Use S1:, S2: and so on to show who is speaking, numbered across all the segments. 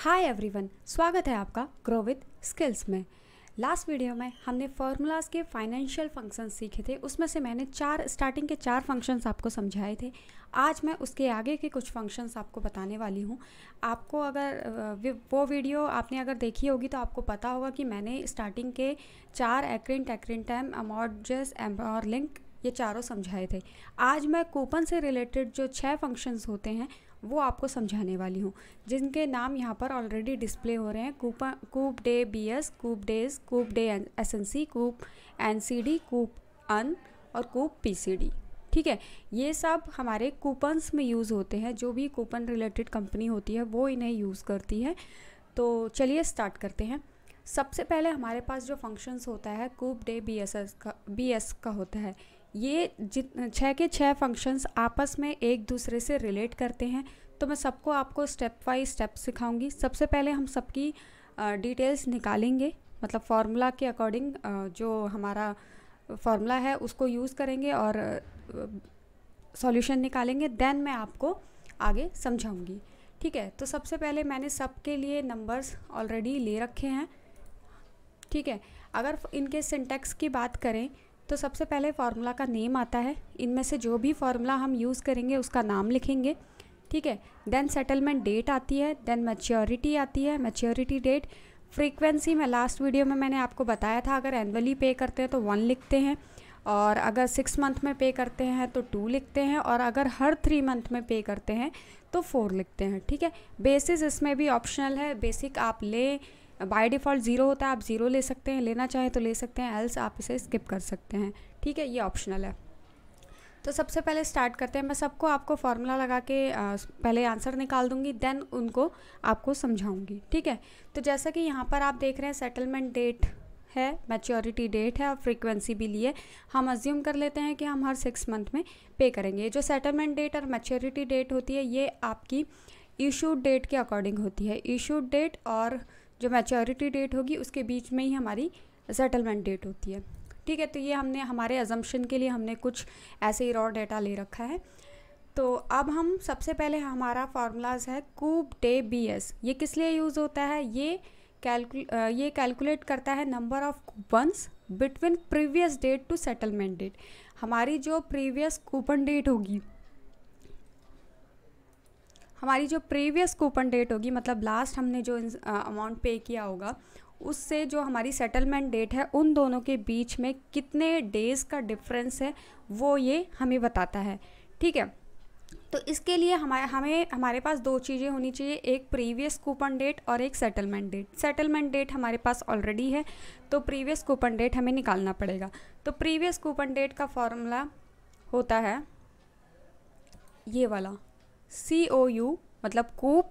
S1: Hi everyone स्वागत है आपका ग्रोविथ स्किल्स में लास्ट वीडियो में हमने फार्मूलाज के फाइनेंशियल फंक्शंस सीखे थे उसमें से मैंने चार स्टार्टिंग के चार फंक्शंस आपको समझाए थे आज मैं उसके आगे के कुछ फंक्शंस आपको बताने वाली हूँ आपको अगर वो वीडियो आपने अगर देखी होगी तो आपको पता होगा कि मैंने स्टार्टिंग के चार एक्रिंट एम अमोडजस और लिंक ये चारों समझाए थे आज मैं कूपन से रिलेटेड जो छः फंक्शंस होते हैं वो आपको समझाने वाली हूँ जिनके नाम यहाँ पर ऑलरेडी डिस्प्ले हो रहे हैं कूपा coup day B S coup days coup day S N C coup N C D coup un और कूप पी सी डी ठीक है ये सब हमारे कूपन्स में यूज़ होते हैं जो भी कूपन रिलेटेड कंपनी होती है वो इन्हें यूज़ करती है तो चलिए स्टार्ट करते हैं सबसे पहले हमारे पास जो फंक्शंस होता है coup day B S S का बी एस का होता है ये जित छः के छः फंक्शंस आपस में एक दूसरे से रिलेट करते हैं तो मैं सबको आपको स्टेप बाई स्टेप सिखाऊंगी सबसे पहले हम सबकी डिटेल्स निकालेंगे मतलब फार्मूला के अकॉर्डिंग जो हमारा फार्मूला है उसको यूज़ करेंगे और सॉल्यूशन निकालेंगे देन मैं आपको आगे समझाऊंगी ठीक है तो सबसे पहले मैंने सबके लिए नंबर्स ऑलरेडी ले रखे हैं ठीक है अगर इनके सिंटेक्स की बात करें तो सबसे पहले फार्मूला का नेम आता है इनमें से जो भी फार्मूला हम यूज़ करेंगे उसका नाम लिखेंगे ठीक है देन सेटलमेंट डेट आती है देन मैच्योरिटी आती है मैच्योरिटी डेट फ्रीक्वेंसी में लास्ट वीडियो में मैंने आपको बताया था अगर एनअली पे करते हैं तो वन लिखते हैं और अगर सिक्स मंथ में पे करते हैं तो टू लिखते हैं और अगर हर थ्री मंथ में पे करते हैं तो फोर लिखते हैं ठीक है बेसिस इसमें भी ऑप्शनल है बेसिक आप लें बाय डिफ़ॉल्ट ज़ीरो होता है आप ज़ीरो ले सकते हैं लेना चाहें तो ले सकते हैं एल्स आप इसे स्किप कर सकते हैं ठीक है ये ऑप्शनल है तो सबसे पहले स्टार्ट करते हैं मैं सबको आपको फार्मूला लगा के आ, पहले आंसर निकाल दूंगी देन उनको आपको समझाऊंगी ठीक है तो जैसा कि यहाँ पर आप देख रहे हैं सेटलमेंट डेट है मैच्योरिटी डेट है और फ्रीक्वेंसी भी लिए हम अज्यूम कर लेते हैं कि हम हर सिक्स मंथ में पे करेंगे जो सेटलमेंट डेट और मैच्योरिटी डेट होती है ये आपकी इशू डेट के अकॉर्डिंग होती है इशू डेट और जो मैच्योरिटी डेट होगी उसके बीच में ही हमारी सेटलमेंट डेट होती है ठीक है तो ये हमने हमारे एजम्पन के लिए हमने कुछ ऐसे ही रॉ डेटा ले रखा है तो अब हम सबसे पहले हमारा फार्मूलाज है कूब डे बी एस ये किस लिए यूज़ होता है ये कैलकुल ये कैलकुलेट करता है number of coupons between previous date to settlement date हमारी जो प्रीवियस कूपन डेट होगी हमारी जो प्रीवियस कूपन डेट होगी मतलब लास्ट हमने जो अमाउंट पे किया होगा उससे जो हमारी सेटलमेंट डेट है उन दोनों के बीच में कितने डेज़ का डिफरेंस है वो ये हमें बताता है ठीक है तो इसके लिए हमारे हमें हमारे पास दो चीज़ें होनी चाहिए एक प्रीवियस कूपन डेट और एक सेटलमेंट डेट सेटलमेंट डेट हमारे पास ऑलरेडी है तो प्रीवियस कूपन डेट हमें निकालना पड़ेगा तो प्रीवियस कूपन डेट का फॉर्मूला होता है ये वाला सी ओ यू मतलब कूप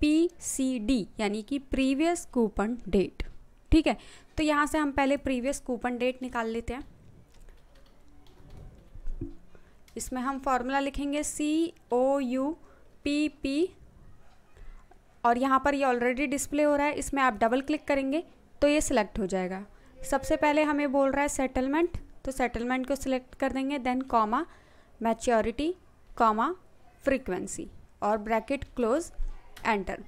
S1: पी सी डी यानी कि प्रीवियस कूपन डेट ठीक है तो यहाँ से हम पहले प्रीवियस कूपन डेट निकाल लेते हैं इसमें हम फॉर्मूला लिखेंगे C O U P P और यहाँ पर ये ऑलरेडी डिस्प्ले हो रहा है इसमें आप डबल क्लिक करेंगे तो ये सिलेक्ट हो जाएगा सबसे पहले हमें बोल रहा है सेटलमेंट तो सेटलमेंट को सिलेक्ट कर देंगे then comma maturity comma frequency और ब्रैकेट क्लोज एंटर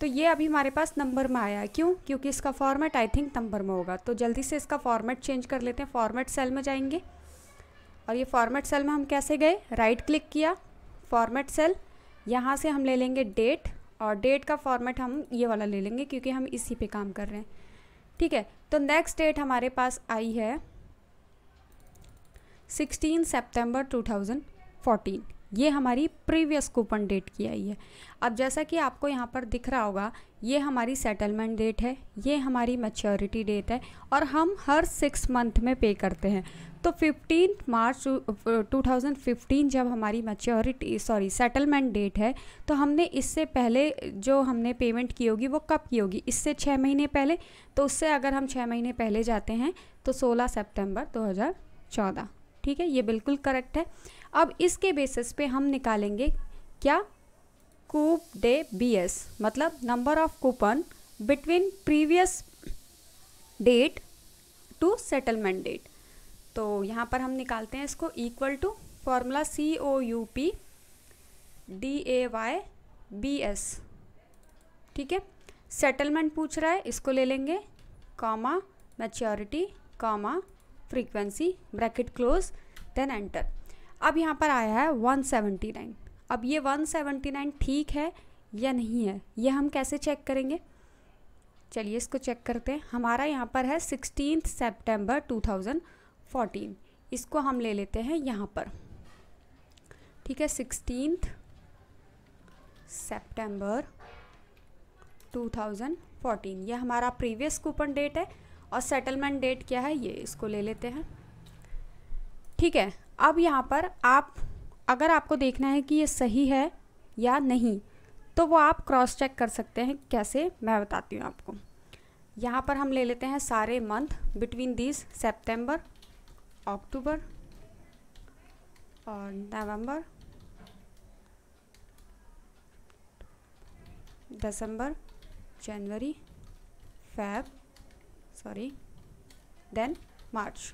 S1: तो ये अभी हमारे पास नंबर में आया है क्यों क्योंकि इसका फॉर्मेट आई थिंक नंबर में होगा तो जल्दी से इसका फॉर्मेट चेंज कर लेते हैं फॉर्मेट सेल में जाएंगे और ये फॉर्मेट सेल में हम कैसे गए राइट क्लिक किया फॉर्मेट सेल यहाँ से हम ले लेंगे डेट और डेट का फॉर्मेट हम ये वाला ले लेंगे क्योंकि हम इसी पे काम कर रहे हैं ठीक है तो नेक्स्ट डेट हमारे पास आई है sixteen September two thousand fourteen ये हमारी प्रीवियस कूपन डेट की आई है अब जैसा कि आपको यहाँ पर दिख रहा होगा ये हमारी सेटलमेंट डेट है ये हमारी मैच्योरिटी डेट है और हम हर सिक्स मंथ में पे करते हैं तो 15 मार्च 2015 जब हमारी मैच्योरिटी सॉरी सेटलमेंट डेट है तो हमने इससे पहले जो हमने पेमेंट की होगी वो कब की होगी इससे छः महीने पहले तो उससे अगर हम छः महीने पहले जाते हैं तो 16 सितंबर 2014 ठीक है ये बिल्कुल करेक्ट है अब इसके बेसिस पे हम निकालेंगे क्या कूप डे बी एस मतलब number of coupon between previous date to settlement date तो यहाँ पर हम निकालते हैं इसको equal to formula C O U P D A Y B S ठीक है सेटलमेंट पूछ रहा है इसको ले लेंगे comma maturity comma frequency bracket close then enter अब यहाँ पर आया है 179 अब ये 179 ठीक है या नहीं है ये हम कैसे चेक करेंगे चलिए इसको चेक करते हैं हमारा यहाँ पर है सिक्सटीन सेप्टेम्बर टू इसको हम ले लेते हैं यहाँ पर ठीक है सिक्सटीन सेप्टेम्बर 2014 ये हमारा प्रीवियस कूपन डेट है और सेटलमेंट डेट क्या है ये इसको ले लेते हैं ठीक है अब यहाँ पर आप अगर आपको देखना है कि ये सही है या नहीं तो वो आप क्रॉस चेक कर सकते हैं कैसे मैं बताती हूँ आपको यहाँ पर हम ले लेते हैं सारे month between this September October और November December January Feb sorry then March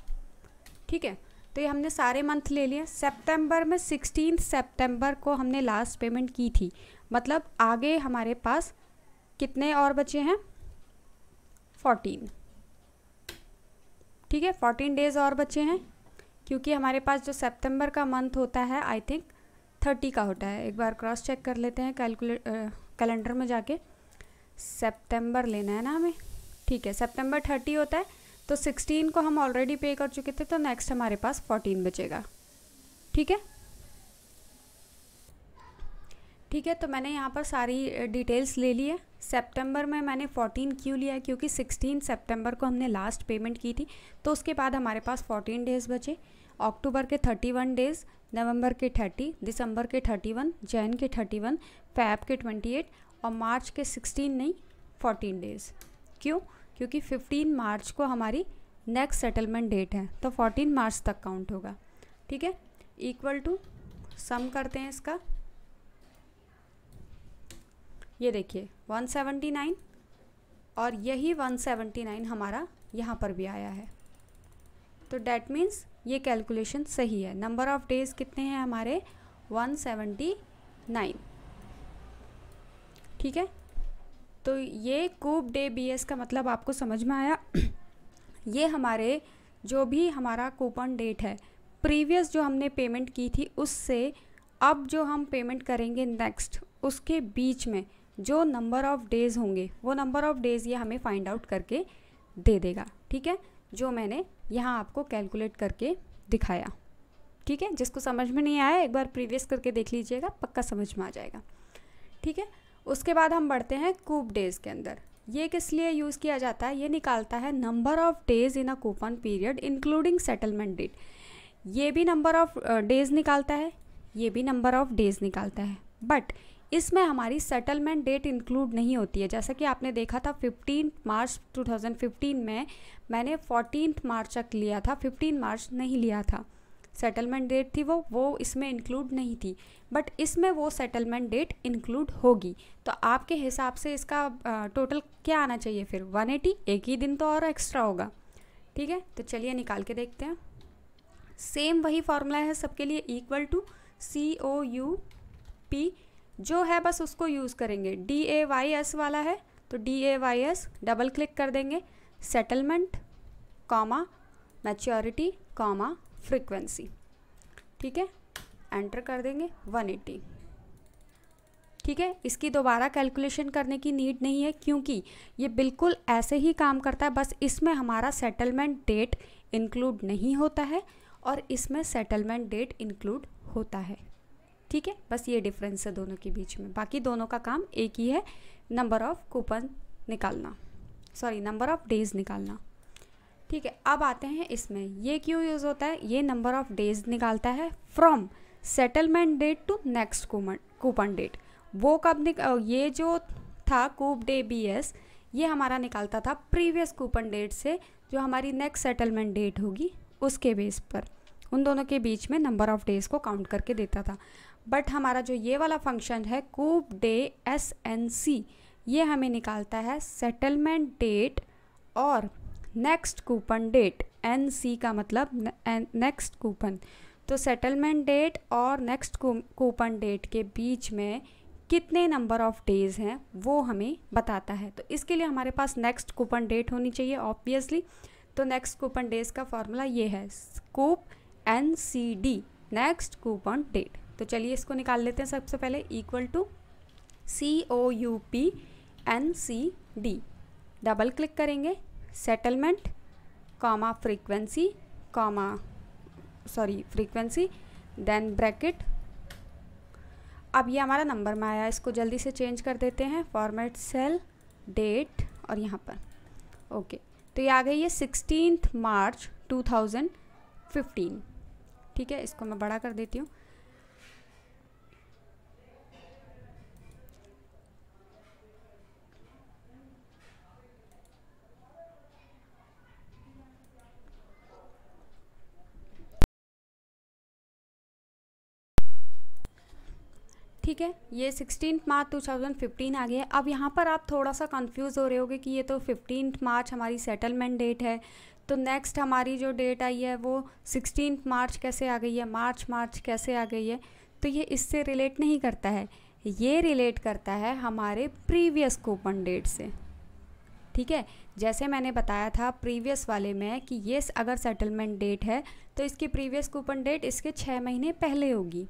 S1: ठीक है तो ये हमने सारे मंथ ले लिए सितंबर में सिक्सटीन सितंबर को हमने लास्ट पेमेंट की थी मतलब आगे हमारे पास कितने और बचे हैं फोर्टीन ठीक है फोर्टीन डेज़ और बचे हैं क्योंकि हमारे पास जो सितंबर का मंथ होता है आई थिंक थर्टी का होता है एक बार क्रॉस चेक कर लेते हैं कैलकुलेट कैलेंडर में जाके सेप्टेम्बर लेना है ना हमें ठीक है सेप्टेम्बर थर्टी होता है तो 16 को हम ऑलरेडी पे कर चुके थे तो नेक्स्ट हमारे पास 14 बचेगा ठीक है ठीक है तो मैंने यहाँ पर सारी डिटेल्स ले ली है सेप्टेम्बर में मैंने 14 क्यों लिया है क्योंकि 16 सेप्टेम्बर को हमने लास्ट पेमेंट की थी तो उसके बाद हमारे पास 14 डेज़ बचे अक्टूबर के 31 डेज़ नवंबर के 30 दिसंबर के 31 जैन के 31 फैब के 28 और मार्च के 16 नहीं 14 डेज़ क्यों क्योंकि 15 मार्च को हमारी नेक्स्ट सेटलमेंट डेट है तो 14 मार्च तक काउंट होगा ठीक है इक्वल टू सम करते हैं इसका ये देखिए 179 और यही 179 हमारा यहाँ पर भी आया है तो डैट मीन्स ये कैलकुलेशन सही है नंबर ऑफ़ डेज़ कितने हैं हमारे 179 ठीक है तो ये कूप डे बी एस का मतलब आपको समझ में आया ये हमारे जो भी हमारा कूपन डेट है प्रीवियस जो हमने पेमेंट की थी उससे अब जो हम पेमेंट करेंगे नेक्स्ट उसके बीच में जो नंबर ऑफ़ डेज़ होंगे वो नंबर ऑफ़ डेज़ ये हमें फाइंड आउट करके दे देगा ठीक है जो मैंने यहाँ आपको कैलकुलेट करके दिखाया ठीक है जिसको समझ में नहीं आया एक बार प्रीवियस करके देख लीजिएगा पक्का समझ में आ जाएगा ठीक है उसके बाद हम बढ़ते हैं कूप डेज़ के अंदर ये किस लिए यूज़ किया जाता है ये निकालता है number of days in a coupon period including settlement date ये भी नंबर ऑफ़ डेज़ निकालता है ये भी नंबर ऑफ़ डेज़ निकालता है बट इसमें हमारी सेटलमेंट डेट इंक्लूड नहीं होती है जैसा कि आपने देखा था 15 मार्च 2015 में मैंने 14 मार्च तक लिया था 15 मार्च नहीं लिया था सेटलमेंट डेट थी वो वो इसमें इंक्लूड नहीं थी बट इसमें वो सेटलमेंट डेट इंक्लूड होगी तो आपके हिसाब से इसका टोटल क्या आना चाहिए फिर 180 एक ही दिन तो और एक्स्ट्रा होगा ठीक है तो चलिए निकाल के देखते हैं सेम वही फार्मूला है सबके लिए equal to C O U P जो है बस उसको यूज़ करेंगे डी ए वाई एस वाला है तो D A Y S double click कर देंगे settlement comma maturity comma frequency ठीक है एंटर कर देंगे 180 ठीक है इसकी दोबारा कैलकुलेशन करने की नीड नहीं है क्योंकि ये बिल्कुल ऐसे ही काम करता है बस इसमें हमारा सेटलमेंट डेट इंक्लूड नहीं होता है और इसमें सेटलमेंट डेट इंक्लूड होता है ठीक है बस ये डिफरेंस है दोनों के बीच में बाकी दोनों का काम एक ही है नंबर ऑफ़ कूपन निकालना सॉरी नंबर ऑफ़ डेज निकालना ठीक है अब आते हैं इसमें ये क्यों यूज़ होता है ये नंबर ऑफ डेज निकालता है from settlement date to next coupon coupon date वो कब निक ये जो था कूप डे बी एस ये हमारा निकालता था प्रीवियस कूपन डेट से जो हमारी नेक्स्ट सेटलमेंट डेट होगी उसके बेस पर उन दोनों के बीच में नंबर ऑफ डेज को काउंट करके देता था बट हमारा जो ये वाला फंक्शन है coup day S N C ये हमें निकालता है सेटलमेंट डेट और next coupon date N C का मतलब नेक्स्ट कूपन तो सेटलमेंट डेट और नेक्स्ट कूपन डेट के बीच में कितने नंबर ऑफ़ डेज़ हैं वो हमें बताता है तो इसके लिए हमारे पास नेक्स्ट कूपन डेट होनी चाहिए ऑब्वियसली तो नेक्स्ट कूपन डेज का फॉर्मूला ये है scoop N C D next coupon date तो चलिए इसको निकाल लेते हैं सबसे पहले equal to C O U P N C D double click करेंगे settlement comma frequency comma sorry frequency then bracket अब ये हमारा नंबर में आया इसको जल्दी से चेंज कर देते हैं फॉर्मेट सेल डेट और यहाँ पर ओके okay. तो ये आ गई है सिक्सटीन मार्च 2015 ठीक है इसको मैं बड़ा कर देती हूँ ठीक है ये sixteen March two thousand fifteen आ गया अब यहाँ पर आप थोड़ा सा कंफ्यूज हो रहे होगे कि ये तो फिफ्टीन मार्च हमारी सेटलमेंट डेट है तो नेक्स्ट हमारी जो डेट आई है वो सिक्सटीन मार्च कैसे आ गई है मार्च मार्च कैसे आ गई है तो ये इससे रिलेट नहीं करता है ये रिलेट करता है हमारे प्रीवियस कूपन डेट से ठीक है जैसे मैंने बताया था प्रीवियस वाले में कि ये अगर सेटलमेंट डेट है तो इसकी प्रीवियस कूपन डेट इसके छः महीने पहले होगी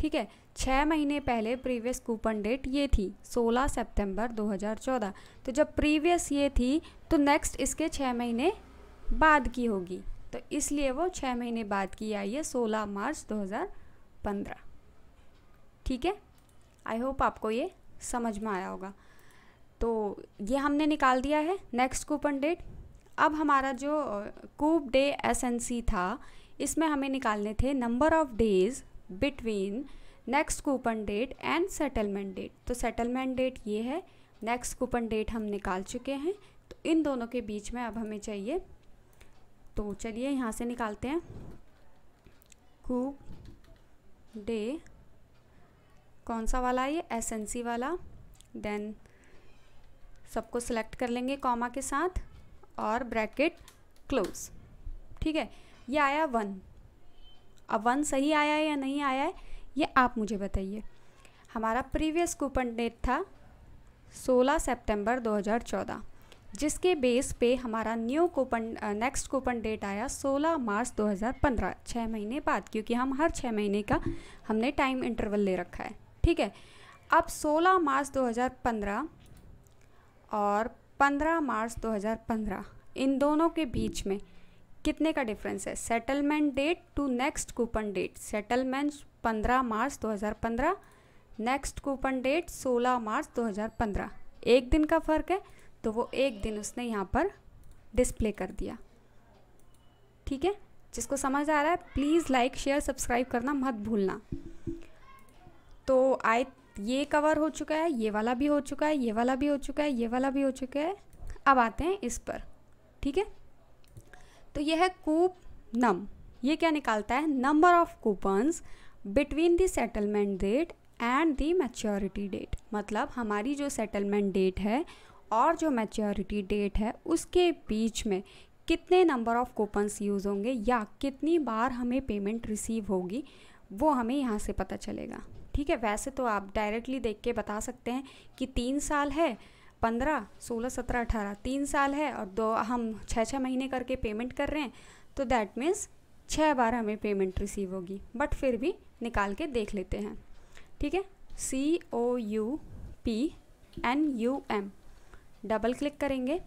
S1: ठीक है छः महीने पहले प्रीवियस कूपन डेट ये थी 16 सितंबर 2014 तो जब प्रीवियस ये थी तो नेक्स्ट इसके छः महीने बाद की होगी तो इसलिए वो छः महीने बाद की आई है 16 मार्च 2015 ठीक है आई होप आपको ये समझ में आया होगा तो ये हमने निकाल दिया है नेक्स्ट कूपन डेट अब हमारा जो कूप डे एसएनसी था इसमें हमें निकालने थे number of days between next coupon date and settlement date तो सेटलमेंट डेट ये है नेक्स्ट कूपन डेट हम निकाल चुके हैं तो इन दोनों के बीच में अब हमें चाहिए तो चलिए यहाँ से निकालते हैं कूप डे कौन सा वाला है ये सी वाला देन सबको सेलेक्ट कर लेंगे कॉमा के साथ और ब्रैकेट क्लोज ठीक है ये आया वन अब वन सही आया है या नहीं आया है ये आप मुझे बताइए हमारा प्रीवियस कूपन डेट था 16 सितंबर 2014 जिसके बेस पे हमारा new coupon next coupon date आया 16 मार्च 2015 छः महीने बाद क्योंकि हम हर छः महीने का हमने टाइम इंटरवल ले रखा है ठीक है अब 16 मार्च 2015 और 15 मार्च 2015 इन दोनों के बीच में कितने का डिफरेंस है settlement date to next coupon date settlement 15 March 2015 next coupon date 16 March 2015 एक दिन का फ़र्क है तो वो एक दिन उसने यहाँ पर डिस्प्ले कर दिया ठीक है जिसको समझ आ रहा है प्लीज़ लाइक शेयर सब्सक्राइब करना मत भूलना तो आई ये कवर हो चुका है ये वाला भी हो चुका है ये वाला भी हो चुका है ये वाला भी हो चुका है अब आते हैं इस पर ठीक है तो यह है कूप नम ये क्या निकालता है number of coupons between the settlement date and the maturity date मतलब हमारी जो सेटलमेंट डेट है और जो मैच्योरिटी डेट है उसके बीच में कितने नंबर ऑफ़ कूपन्स यूज़ होंगे या कितनी बार हमें पेमेंट रिसीव होगी वो हमें यहाँ से पता चलेगा ठीक है वैसे तो आप डायरेक्टली देख के बता सकते हैं कि तीन साल है पंद्रह सोलह सत्रह अठारह तीन साल है और दो हम छः छः महीने करके पेमेंट कर रहे हैं तो दैट मीन्स छः बार हमें पेमेंट रिसीव होगी बट फिर भी निकाल के देख लेते हैं ठीक है C O U P N U M double click करेंगे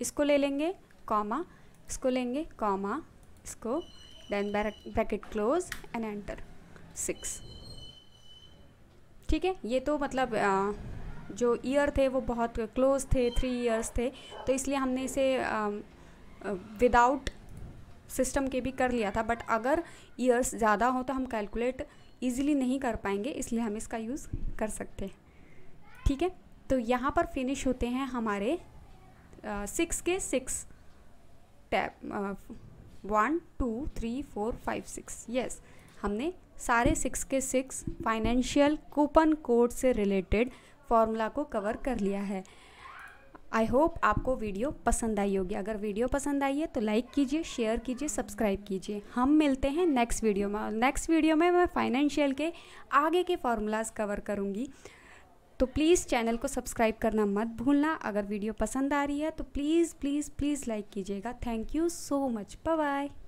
S1: इसको ले लेंगे कॉमा इसको लेंगे कॉमा इसको then bracket close and enter six ठीक है ये तो मतलब आ, जो ईयर थे वो बहुत क्लोज थे थ्री ईयर्स थे तो इसलिए हमने इसे विदाउट सिस्टम के भी कर लिया था बट अगर ईयर्स ज़्यादा हो तो हम कैलकुलेट ईजिली नहीं कर पाएंगे इसलिए हम इसका यूज़ कर सकते हैं ठीक है तो यहाँ पर फिनिश होते हैं हमारे सिक्स के six tab one two three four five six yes हमने सारे सिक्स के सिक्स फाइनेंशियल कूपन कोड से रिलेटेड फॉर्मूला को कवर कर लिया है आई होप आपको वीडियो पसंद आई होगी अगर वीडियो पसंद आई है तो लाइक कीजिए शेयर कीजिए सब्सक्राइब कीजिए हम मिलते हैं नेक्स्ट वीडियो में नेक्स्ट वीडियो में मैं फाइनेंशियल के आगे के फार्मूलाज कवर करूँगी तो प्लीज़ चैनल को सब्सक्राइब करना मत भूलना अगर वीडियो पसंद आ रही है तो प्लीज़ प्लीज़ प्लीज़ लाइक कीजिएगा thank you so much bye